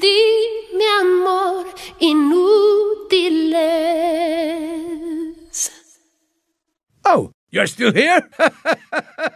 ti, mi amor, inútiles. Oh, you're still here?